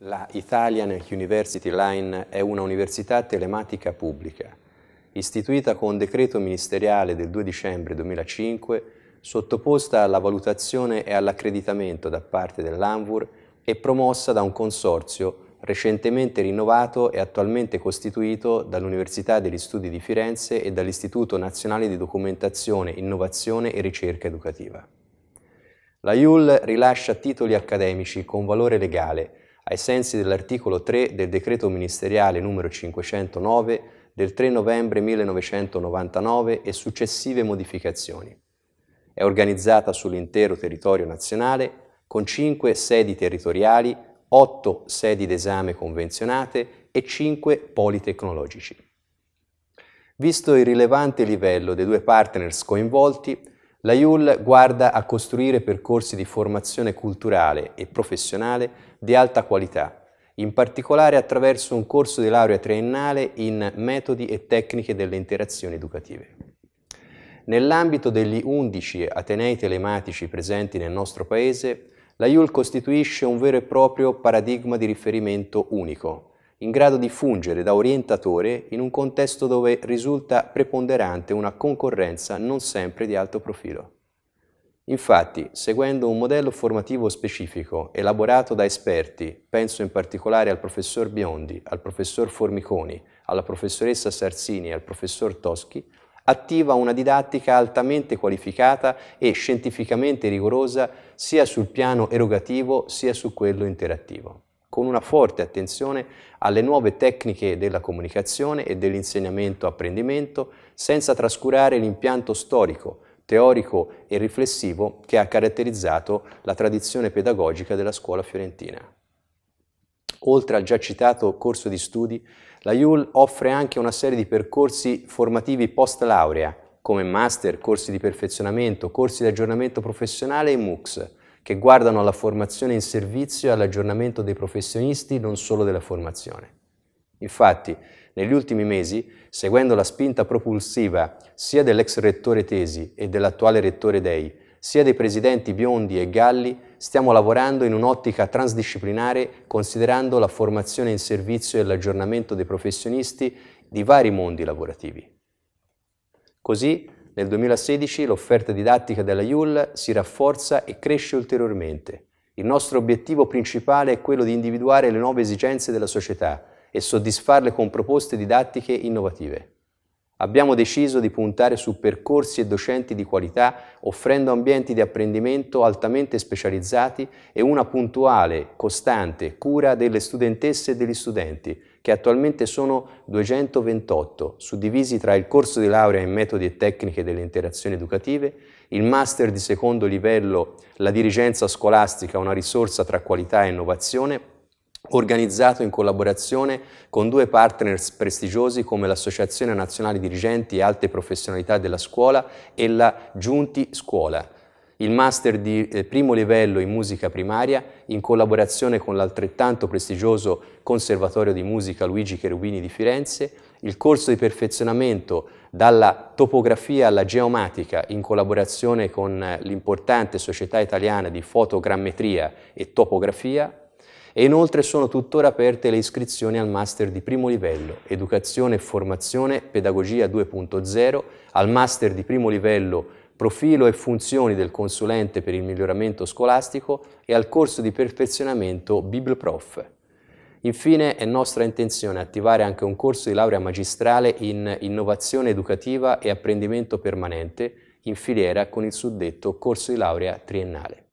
La Italian University Line è una università telematica pubblica, istituita con decreto ministeriale del 2 dicembre 2005, sottoposta alla valutazione e all'accreditamento da parte dell'ANVUR e promossa da un consorzio recentemente rinnovato e attualmente costituito dall'Università degli Studi di Firenze e dall'Istituto Nazionale di Documentazione, Innovazione e Ricerca Educativa. La IUL rilascia titoli accademici con valore legale ai sensi dell'articolo 3 del decreto ministeriale numero 509 del 3 novembre 1999 e successive modificazioni. È organizzata sull'intero territorio nazionale con 5 sedi territoriali, 8 sedi d'esame convenzionate e 5 poli tecnologici. Visto il rilevante livello dei due partners coinvolti, la IUL guarda a costruire percorsi di formazione culturale e professionale di alta qualità, in particolare attraverso un corso di laurea triennale in metodi e tecniche delle interazioni educative. Nell'ambito degli 11 atenei telematici presenti nel nostro Paese, la IUL costituisce un vero e proprio paradigma di riferimento unico, in grado di fungere da orientatore in un contesto dove risulta preponderante una concorrenza non sempre di alto profilo. Infatti, seguendo un modello formativo specifico elaborato da esperti, penso in particolare al professor Biondi, al professor Formiconi, alla professoressa Sarsini e al professor Toschi, attiva una didattica altamente qualificata e scientificamente rigorosa sia sul piano erogativo sia su quello interattivo, con una forte attenzione alle nuove tecniche della comunicazione e dell'insegnamento-apprendimento, senza trascurare l'impianto storico, teorico e riflessivo che ha caratterizzato la tradizione pedagogica della scuola fiorentina. Oltre al già citato corso di studi, la IUL offre anche una serie di percorsi formativi post laurea, come master, corsi di perfezionamento, corsi di aggiornamento professionale e MOOCs, che guardano alla formazione in servizio e all'aggiornamento dei professionisti, non solo della formazione. Infatti, negli ultimi mesi, seguendo la spinta propulsiva sia dell'ex rettore Tesi e dell'attuale rettore Dei, sia dei presidenti Biondi e Galli, stiamo lavorando in un'ottica transdisciplinare considerando la formazione in servizio e l'aggiornamento dei professionisti di vari mondi lavorativi. Così, nel 2016 l'offerta didattica della IUL si rafforza e cresce ulteriormente. Il nostro obiettivo principale è quello di individuare le nuove esigenze della società, e soddisfarle con proposte didattiche innovative. Abbiamo deciso di puntare su percorsi e docenti di qualità, offrendo ambienti di apprendimento altamente specializzati e una puntuale, costante cura delle studentesse e degli studenti, che attualmente sono 228, suddivisi tra il corso di laurea in metodi e tecniche delle interazioni educative, il master di secondo livello, la dirigenza scolastica, una risorsa tra qualità e innovazione, organizzato in collaborazione con due partners prestigiosi come l'Associazione Nazionale Dirigenti e Alte Professionalità della Scuola e la Giunti Scuola, il master di eh, primo livello in musica primaria in collaborazione con l'altrettanto prestigioso Conservatorio di Musica Luigi Cherubini di Firenze, il corso di perfezionamento dalla topografia alla geomatica in collaborazione con eh, l'importante Società Italiana di Fotogrammetria e Topografia e inoltre sono tuttora aperte le iscrizioni al Master di primo livello Educazione e Formazione Pedagogia 2.0, al Master di primo livello Profilo e funzioni del consulente per il miglioramento scolastico e al corso di perfezionamento BiblProf. Infine è nostra intenzione attivare anche un corso di laurea magistrale in innovazione educativa e apprendimento permanente in filiera con il suddetto corso di laurea triennale.